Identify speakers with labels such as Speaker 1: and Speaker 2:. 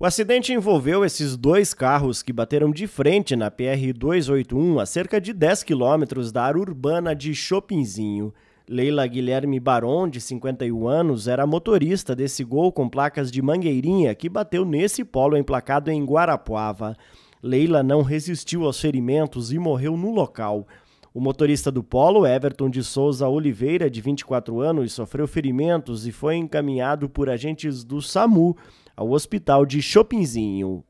Speaker 1: O acidente envolveu esses dois carros que bateram de frente na PR-281 a cerca de 10 quilômetros da área urbana de Chopinzinho. Leila Guilherme Baron, de 51 anos, era motorista desse gol com placas de mangueirinha que bateu nesse polo emplacado em Guarapuava. Leila não resistiu aos ferimentos e morreu no local. O motorista do polo, Everton de Souza Oliveira, de 24 anos, sofreu ferimentos e foi encaminhado por agentes do SAMU ao Hospital de Chopinzinho,